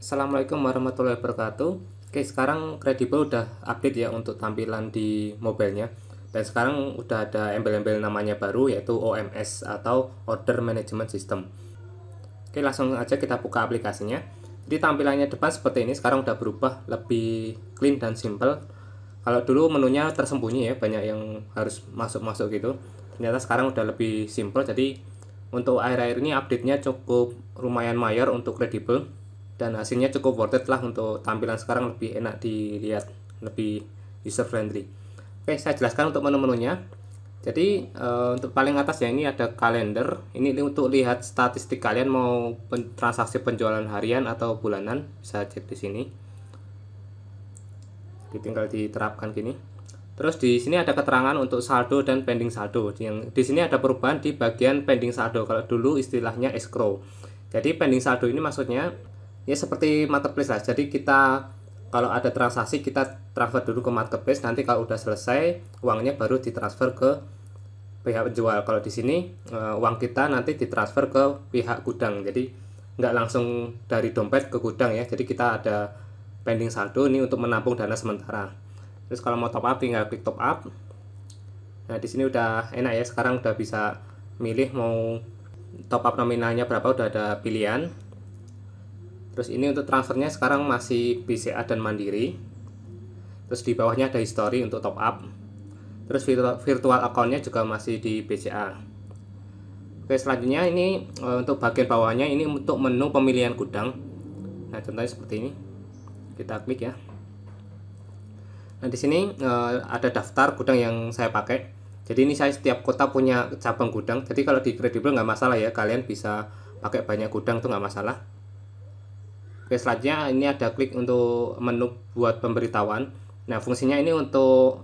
Assalamualaikum warahmatullahi wabarakatuh Oke sekarang Credible udah update ya untuk tampilan di mobilnya dan sekarang udah ada embel-embel namanya baru yaitu OMS atau Order Management System Oke langsung aja kita buka aplikasinya jadi tampilannya depan seperti ini sekarang udah berubah lebih clean dan simple kalau dulu menunya tersembunyi ya banyak yang harus masuk-masuk gitu ternyata sekarang udah lebih simple jadi untuk air-air ini update-nya cukup lumayan mayor untuk credible dan hasilnya cukup worth it lah untuk tampilan sekarang lebih enak dilihat lebih user friendly oke saya jelaskan untuk menu-menunya jadi e, untuk paling atas ya ini ada kalender ini untuk lihat statistik kalian mau pen transaksi penjualan harian atau bulanan bisa cek di sini ditinggal tinggal diterapkan gini Terus di sini ada keterangan untuk saldo dan pending saldo. Yang di sini ada perubahan di bagian pending saldo. Kalau dulu istilahnya escrow. Jadi pending saldo ini maksudnya ya seperti marketplace lah jadi kita kalau ada transaksi kita transfer dulu ke marketplace nanti kalau udah selesai uangnya baru ditransfer ke pihak penjual kalau di sini uh, uang kita nanti ditransfer ke pihak gudang jadi nggak langsung dari dompet ke gudang ya jadi kita ada pending saldo ini untuk menampung dana sementara terus kalau mau top up tinggal klik top up nah di sini udah enak ya sekarang udah bisa milih mau top up nominalnya berapa udah ada pilihan terus ini untuk transfernya sekarang masih BCA dan Mandiri terus di bawahnya ada history untuk top up terus virtual accountnya juga masih di BCA oke selanjutnya ini eh, untuk bagian bawahnya ini untuk menu pemilihan gudang nah contohnya seperti ini kita klik ya nah di sini eh, ada daftar gudang yang saya pakai jadi ini saya setiap kota punya cabang gudang jadi kalau di kredibel nggak masalah ya kalian bisa pakai banyak gudang tuh nggak masalah Oke, selanjutnya ini ada klik untuk menu buat pemberitahuan. Nah, fungsinya ini untuk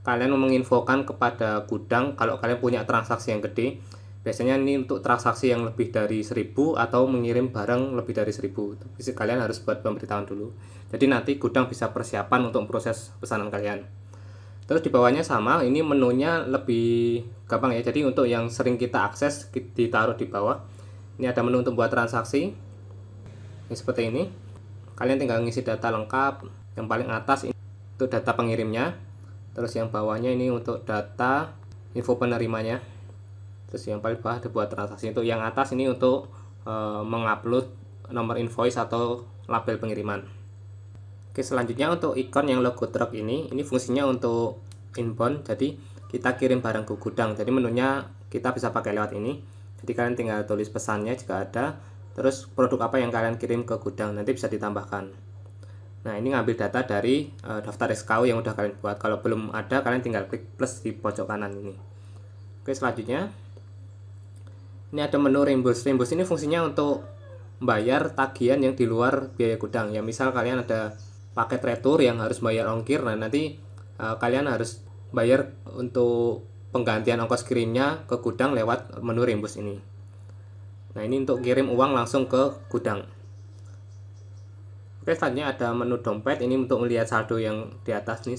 kalian menginfokan kepada gudang kalau kalian punya transaksi yang gede. Biasanya ini untuk transaksi yang lebih dari 1000 atau mengirim barang lebih dari 1000. Jadi kalian harus buat pemberitahuan dulu. Jadi nanti gudang bisa persiapan untuk proses pesanan kalian. Terus di bawahnya sama, ini menunya lebih gampang ya. Jadi untuk yang sering kita akses ditaruh di bawah. Ini ada menu untuk buat transaksi, ini seperti ini kalian tinggal ngisi data lengkap yang paling atas ini untuk data pengirimnya terus yang bawahnya ini untuk data info penerimanya terus yang paling bawah dibuat transaksi itu yang atas ini untuk e, mengupload nomor invoice atau label pengiriman oke selanjutnya untuk ikon yang logo truk ini ini fungsinya untuk inbound jadi kita kirim barang ke gudang jadi menunya kita bisa pakai lewat ini jadi kalian tinggal tulis pesannya jika ada terus produk apa yang kalian kirim ke gudang nanti bisa ditambahkan nah ini ngambil data dari uh, daftar SKU yang udah kalian buat kalau belum ada kalian tinggal klik plus di pojok kanan ini oke selanjutnya ini ada menu reimburse reimburse ini fungsinya untuk bayar tagihan yang di luar biaya gudang ya misal kalian ada paket retur yang harus bayar ongkir nah nanti uh, kalian harus bayar untuk penggantian ongkos kirimnya ke gudang lewat menu reimburse ini Nah ini untuk kirim uang langsung ke gudang Oke selanjutnya ada menu dompet Ini untuk melihat saldo yang di atas nih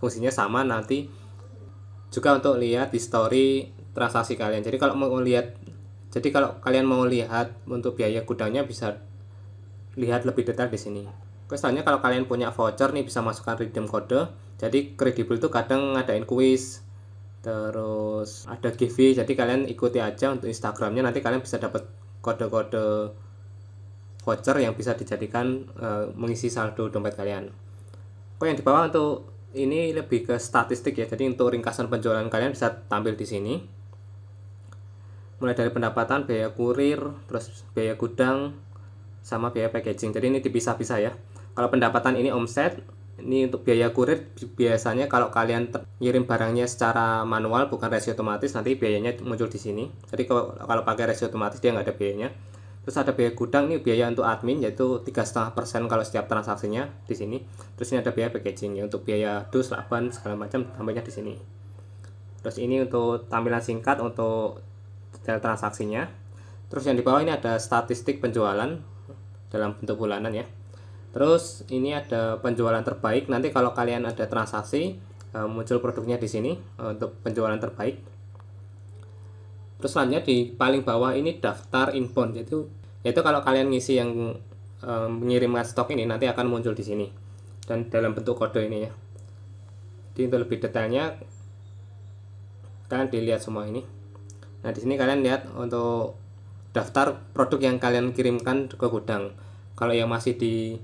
Fungsinya sama nanti Juga untuk lihat history transaksi kalian Jadi kalau mau lihat Jadi kalau kalian mau lihat untuk biaya gudangnya bisa lihat lebih detail di sini. Oke, selanjutnya kalau kalian punya voucher nih bisa masukkan redeem kode. Jadi kredibel itu kadang ngadain kuis terus ada giveaway jadi kalian ikuti aja untuk Instagramnya nanti kalian bisa dapat kode-kode voucher yang bisa dijadikan uh, mengisi saldo dompet kalian kok yang di bawah untuk ini lebih ke statistik ya jadi untuk ringkasan penjualan kalian bisa tampil di sini mulai dari pendapatan biaya kurir terus biaya gudang sama biaya packaging jadi ini dipisah-pisah ya kalau pendapatan ini omset ini untuk biaya kurir biasanya kalau kalian ngirim barangnya secara manual bukan resi otomatis nanti biayanya muncul di sini. Jadi kalau, kalau pakai resi otomatis dia nggak ada biayanya. Terus ada biaya gudang ini biaya untuk admin yaitu tiga setengah persen kalau setiap transaksinya di sini. Terus ini ada biaya packaging ya untuk biaya dus, laban segala macam tambahnya di sini. Terus ini untuk tampilan singkat untuk detail transaksinya. Terus yang di bawah ini ada statistik penjualan dalam bentuk bulanan ya. Terus ini ada penjualan terbaik. Nanti kalau kalian ada transaksi eh, muncul produknya di sini eh, untuk penjualan terbaik. Terus selanjutnya di paling bawah ini daftar inbound yaitu yaitu kalau kalian ngisi yang eh, mengirimkan stok ini nanti akan muncul di sini dan dalam bentuk kode ini ya. Jadi untuk lebih detailnya kalian dilihat semua ini. Nah di sini kalian lihat untuk daftar produk yang kalian kirimkan ke gudang. Kalau yang masih di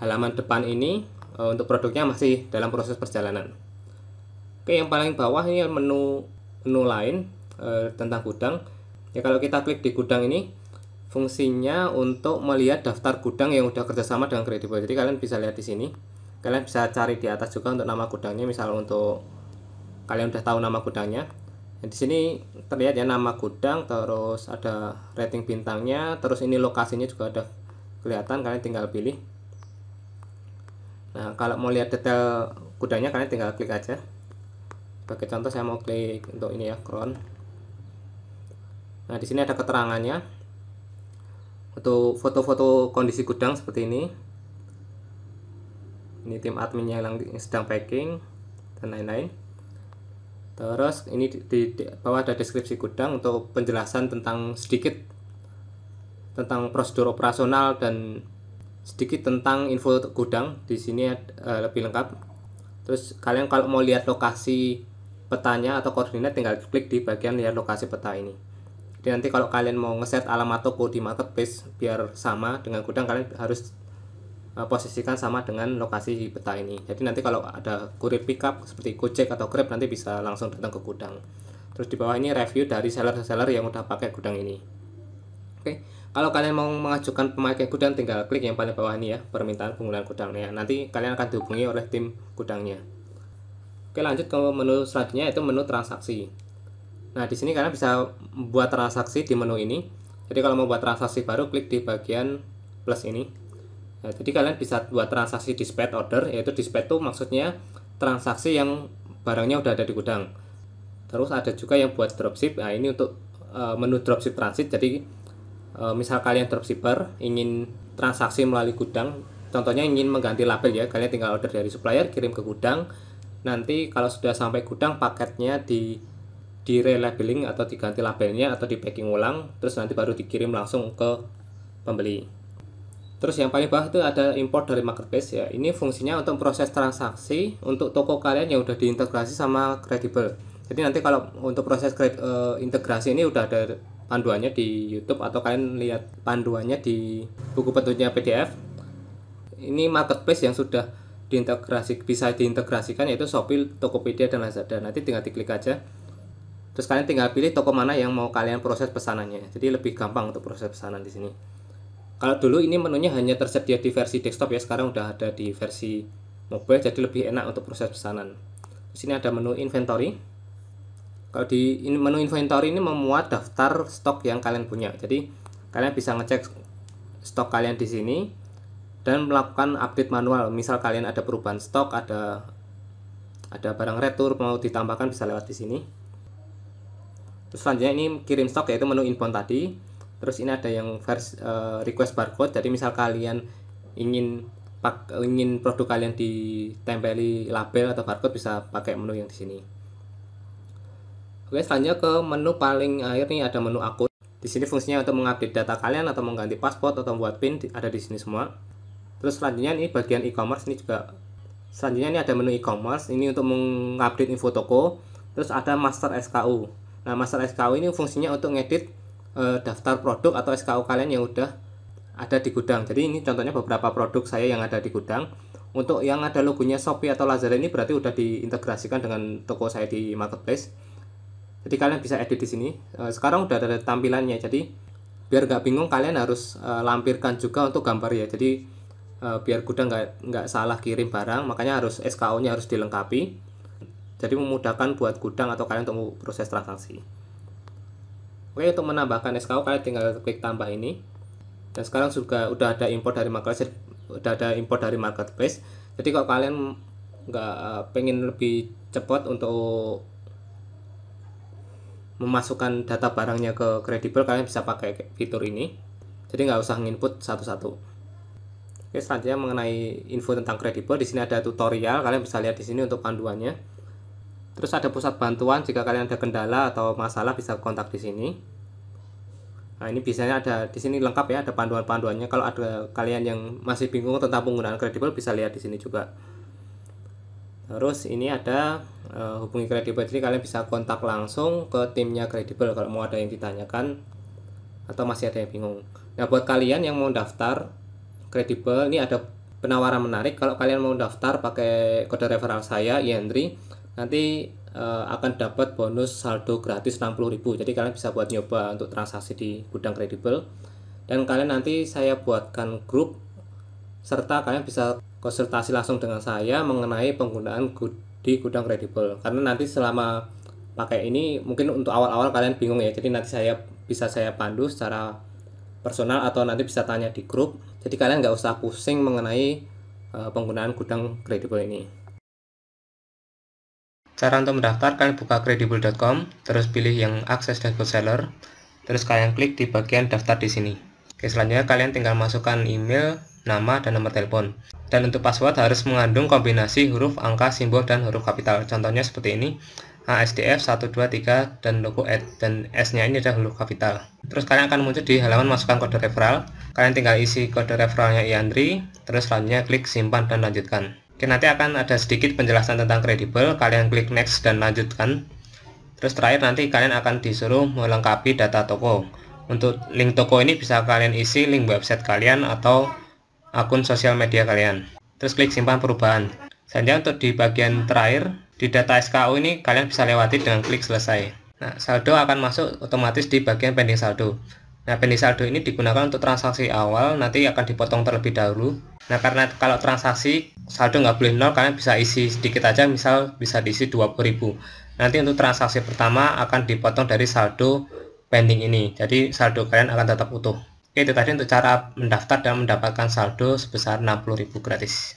halaman depan ini e, untuk produknya masih dalam proses perjalanan. Oke, yang paling bawah ini menu menu lain e, tentang gudang. Ya kalau kita klik di gudang ini fungsinya untuk melihat daftar gudang yang sudah kerjasama dengan kredibel. Jadi kalian bisa lihat di sini. Kalian bisa cari di atas juga untuk nama gudangnya. Misal untuk kalian sudah tahu nama gudangnya. Nah, di sini terlihat ya nama gudang, terus ada rating bintangnya, terus ini lokasinya juga ada kelihatan. Kalian tinggal pilih nah kalau mau lihat detail kudanya kalian tinggal klik aja sebagai contoh saya mau klik untuk ini ya crown nah di sini ada keterangannya untuk foto-foto kondisi gudang seperti ini ini tim adminnya yang sedang packing dan lain-lain terus ini di, di, di bawah ada deskripsi gudang untuk penjelasan tentang sedikit tentang prosedur operasional dan sedikit tentang info gudang di sini uh, lebih lengkap terus kalian kalau mau lihat lokasi petanya atau koordinat tinggal klik di bagian lihat lokasi peta ini jadi nanti kalau kalian mau ngeset alamat toko di marketplace biar sama dengan gudang kalian harus uh, posisikan sama dengan lokasi peta ini jadi nanti kalau ada kurir pickup seperti Gojek atau Grab nanti bisa langsung datang ke gudang terus di bawah ini review dari seller-seller yang udah pakai gudang ini oke okay. Kalau kalian mau mengajukan pemakaian gudang tinggal klik yang paling bawah ini ya, permintaan penggunaan gudangnya. Nanti kalian akan dihubungi oleh tim gudangnya. Oke, lanjut ke menu selanjutnya itu menu transaksi. Nah, di sini kalian bisa buat transaksi di menu ini. Jadi kalau mau buat transaksi baru klik di bagian plus ini. Nah, jadi kalian bisa buat transaksi di dispatch order yaitu di dispatch itu maksudnya transaksi yang barangnya udah ada di gudang. Terus ada juga yang buat dropship. Nah, ini untuk eh, menu dropship transit. Jadi Eh, misal kalian dropshipper ingin transaksi melalui gudang contohnya ingin mengganti label ya kalian tinggal order dari supplier kirim ke gudang nanti kalau sudah sampai gudang paketnya di di relabeling atau diganti labelnya atau di packing ulang terus nanti baru dikirim langsung ke pembeli terus yang paling bawah itu ada import dari marketplace ya ini fungsinya untuk proses transaksi untuk toko kalian yang udah diintegrasi sama credible jadi nanti kalau untuk proses uh, integrasi ini udah ada panduannya di YouTube atau kalian lihat panduannya di buku petunjuknya PDF. Ini marketplace yang sudah diintegrasi bisa diintegrasikan yaitu Shopee, Tokopedia dan Lazada. Nanti tinggal diklik aja. Terus kalian tinggal pilih toko mana yang mau kalian proses pesanannya. Jadi lebih gampang untuk proses pesanan di sini. Kalau dulu ini menunya hanya tersedia di versi desktop ya, sekarang udah ada di versi mobile jadi lebih enak untuk proses pesanan. Di sini ada menu inventory kalau di menu inventory ini memuat daftar stok yang kalian punya jadi kalian bisa ngecek stok kalian di sini dan melakukan update manual misal kalian ada perubahan stok ada ada barang retur mau ditambahkan bisa lewat di sini terus selanjutnya ini kirim stok yaitu menu inbound tadi terus ini ada yang vers, uh, request barcode jadi misal kalian ingin pak, ingin produk kalian ditempeli label atau barcode bisa pakai menu yang di sini Oke, selanjutnya ke menu paling akhir nih ada menu akun. Di sini fungsinya untuk mengupdate data kalian atau mengganti paspor atau membuat PIN ada di sini semua. Terus selanjutnya ini bagian e-commerce ini juga selanjutnya ini ada menu e-commerce ini untuk mengupdate info toko. Terus ada master SKU. Nah, master SKU ini fungsinya untuk ngedit e, daftar produk atau SKU kalian yang udah ada di gudang. Jadi ini contohnya beberapa produk saya yang ada di gudang. Untuk yang ada logonya Shopee atau Lazada ini berarti udah diintegrasikan dengan toko saya di marketplace jadi kalian bisa edit di sini eh, sekarang udah ada tampilannya jadi biar nggak bingung kalian harus eh, lampirkan juga untuk gambar ya jadi eh, biar gudang nggak nggak salah kirim barang makanya harus SKO nya harus dilengkapi jadi memudahkan buat gudang atau kalian untuk proses transaksi oke untuk menambahkan SKO kalian tinggal klik tambah ini dan sekarang juga udah ada import dari marketplace udah ada import dari marketplace jadi kalau kalian nggak pengen lebih cepat untuk memasukkan data barangnya ke Kredibel, kalian bisa pakai fitur ini jadi nggak usah nginput satu-satu oke selanjutnya mengenai info tentang Kredibel, di sini ada tutorial kalian bisa lihat di sini untuk panduannya terus ada pusat bantuan jika kalian ada kendala atau masalah bisa kontak di sini Nah, ini biasanya ada di sini lengkap ya, ada panduan-panduannya. Kalau ada kalian yang masih bingung tentang penggunaan Kredibel, bisa lihat di sini juga. Terus ini ada uh, hubungi kredibel jadi kalian bisa kontak langsung ke timnya kredibel kalau mau ada yang ditanyakan atau masih ada yang bingung. Nah buat kalian yang mau daftar kredibel ini ada penawaran menarik kalau kalian mau daftar pakai kode referral saya Yandri nanti uh, akan dapat bonus saldo gratis 60.000 jadi kalian bisa buat nyoba untuk transaksi di gudang kredibel dan kalian nanti saya buatkan grup serta kalian bisa konsultasi langsung dengan saya mengenai penggunaan di gudang kredibel karena nanti selama pakai ini mungkin untuk awal-awal kalian bingung ya jadi nanti saya bisa saya pandu secara personal atau nanti bisa tanya di grup jadi kalian nggak usah pusing mengenai eh, penggunaan gudang kredibel ini cara untuk mendaftar kalian buka kredibel.com terus pilih yang akses dan seller terus kalian klik di bagian daftar di sini Oke, selanjutnya kalian tinggal masukkan email nama, dan nomor telepon. Dan untuk password harus mengandung kombinasi huruf, angka, simbol, dan huruf kapital. Contohnya seperti ini, ASDF 123 dan logo at dan S-nya ini adalah huruf kapital. Terus kalian akan muncul di halaman masukkan kode referral. Kalian tinggal isi kode referralnya Iandri, terus selanjutnya klik simpan dan lanjutkan. Oke, nanti akan ada sedikit penjelasan tentang kredibel Kalian klik next dan lanjutkan. Terus terakhir nanti kalian akan disuruh melengkapi data toko. Untuk link toko ini bisa kalian isi link website kalian atau akun sosial media kalian. Terus klik simpan perubahan. Selanjutnya untuk di bagian terakhir, di data SKU ini kalian bisa lewati dengan klik selesai. Nah, saldo akan masuk otomatis di bagian pending saldo. Nah, pending saldo ini digunakan untuk transaksi awal, nanti akan dipotong terlebih dahulu. Nah, karena kalau transaksi saldo nggak boleh nol, kalian bisa isi sedikit aja, misal bisa diisi 20.000. Nanti untuk transaksi pertama akan dipotong dari saldo pending ini. Jadi, saldo kalian akan tetap utuh. Oke itu tadi untuk cara mendaftar dan mendapatkan saldo sebesar 60.000 gratis